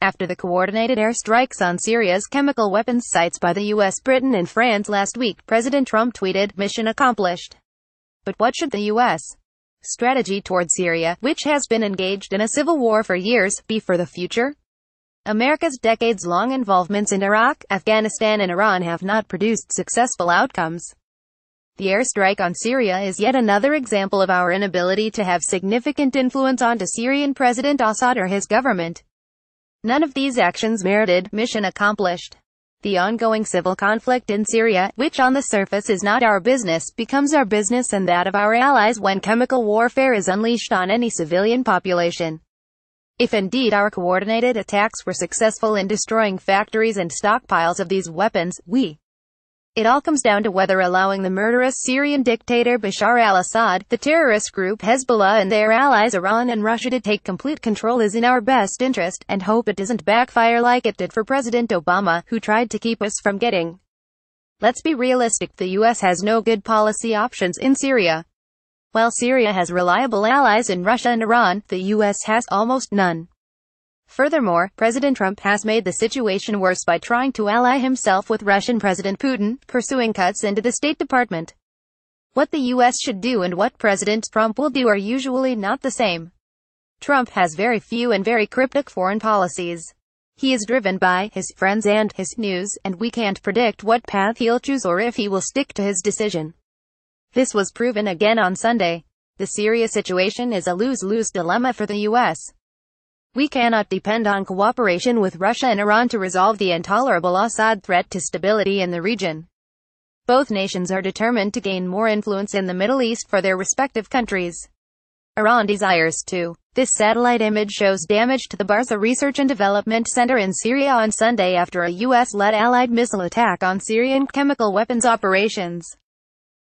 after the coordinated airstrikes on Syria's chemical weapons sites by the US, Britain and France last week, President Trump tweeted, mission accomplished. But what should the US strategy toward Syria, which has been engaged in a civil war for years, be for the future? America's decades-long involvements in Iraq, Afghanistan and Iran have not produced successful outcomes. The airstrike on Syria is yet another example of our inability to have significant influence onto Syrian President Assad or his government. None of these actions merited mission accomplished. The ongoing civil conflict in Syria, which on the surface is not our business, becomes our business and that of our allies when chemical warfare is unleashed on any civilian population. If indeed our coordinated attacks were successful in destroying factories and stockpiles of these weapons, we it all comes down to whether allowing the murderous Syrian dictator Bashar al-Assad, the terrorist group Hezbollah and their allies Iran and Russia to take complete control is in our best interest, and hope it doesn't backfire like it did for President Obama, who tried to keep us from getting. Let's be realistic, the US has no good policy options in Syria. While Syria has reliable allies in Russia and Iran, the US has almost none. Furthermore, President Trump has made the situation worse by trying to ally himself with Russian President Putin, pursuing cuts into the State Department. What the U.S. should do and what President Trump will do are usually not the same. Trump has very few and very cryptic foreign policies. He is driven by his friends and his news, and we can't predict what path he'll choose or if he will stick to his decision. This was proven again on Sunday. The Syria situation is a lose-lose dilemma for the U.S. We cannot depend on cooperation with Russia and Iran to resolve the intolerable Assad threat to stability in the region. Both nations are determined to gain more influence in the Middle East for their respective countries. Iran desires to. This satellite image shows damage to the Barza Research and Development Center in Syria on Sunday after a U.S.-led Allied missile attack on Syrian chemical weapons operations.